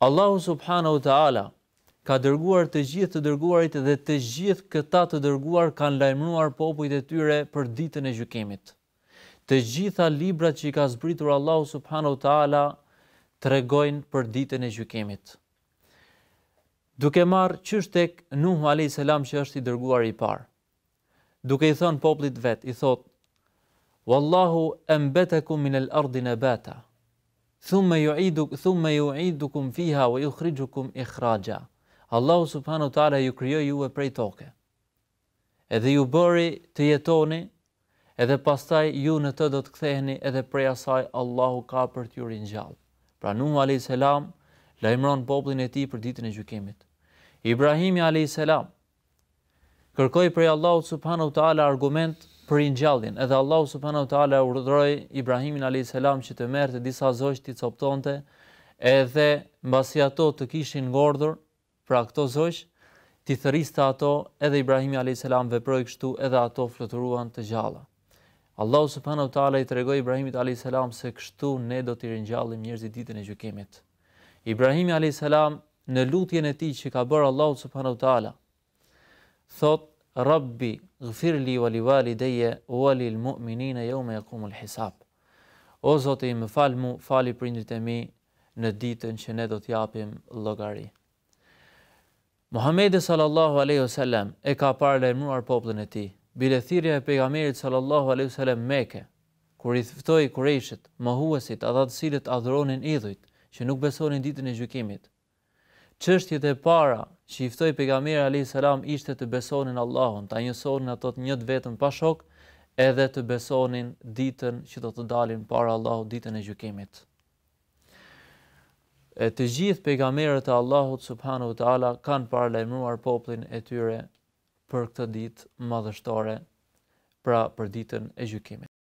Allahu subhanahu taala ka dërguar të gjithë të dërguarit dhe të gjithë këta të dërguar kanë lajmëruar popujt e tyre për ditën e gjykimit. Të gjitha librat që i ka zbritur Allahu subhanahu taala tregojnë për ditën e gjykimit. Duke marrë çështek Nuh alayhis salam që është i dërguari i parë. Duke i thënë popullit vet, i thotë: "Wallahu embetakum min al-ardi nabata." thumma yu'idu thumma yu'idukum fiha wa yukhrijukum ikhraja Allahu subhanahu wa ju krijoi ju prej toke edhe ju bëri të jetoni edhe pastaj ju në të do të ktheheni edhe prej asaj Allahu ka për t'ju ringjall pra nuh alayhis lajmëron popullin e tij për ditën e gjykimit ibrahim alayhis salam kërkoi prej Allahut subhanahu wa taala argument për i ngjallin. Edhe Allahu subhanahu wa taala urdhëroi Ibrahimin alayhis salam që të merrte disa zogj të coptonte, edhe mbasi ato të kishin ngordhur, pra ato zogj ti thëriste ato, edhe Ibrahimi alayhis salam veproi kështu, edhe ato fluturuan të gjalla. Allahu subhanahu wa taala i tregoi Ibrahimit alayhis salam se kështu ne do të ringjallim njerëzit ditën e gjykimit. Ibrahimi alayhis salam në lutjen e tij që ka bërë Allahu subhanahu wa taala, thotë Rabbi, gëfir li wa li valideje, wa ali lë mu'minin e jo me jakumul hisap. O Zotë i më falë mu, fali prindit e mi në ditën që ne do t'japim logari. Muhammedi sallallahu aleyhu sallam e ka parë lemruar poplën e ti, bile thirja e pegamerit sallallahu aleyhu sallam meke, kur i thëftoj i kurejshet, më huësit, adhatsilit adhronin idhujt, që nuk besonin ditën e gjukimit, Çështjet e para që i ftoi pejgamberi Alaihis salam ishte të besonin Allahun, ta ato atot njët vetëm pa shok, edhe të besonin ditën që do të dalin para Allahut ditën e gjykimit. E të gjithë pejgamberët e Allahut subhanahu te ala kanë parajmëruar popullin e tyre për këtë ditë madhështore, pra për ditën e gjykimit.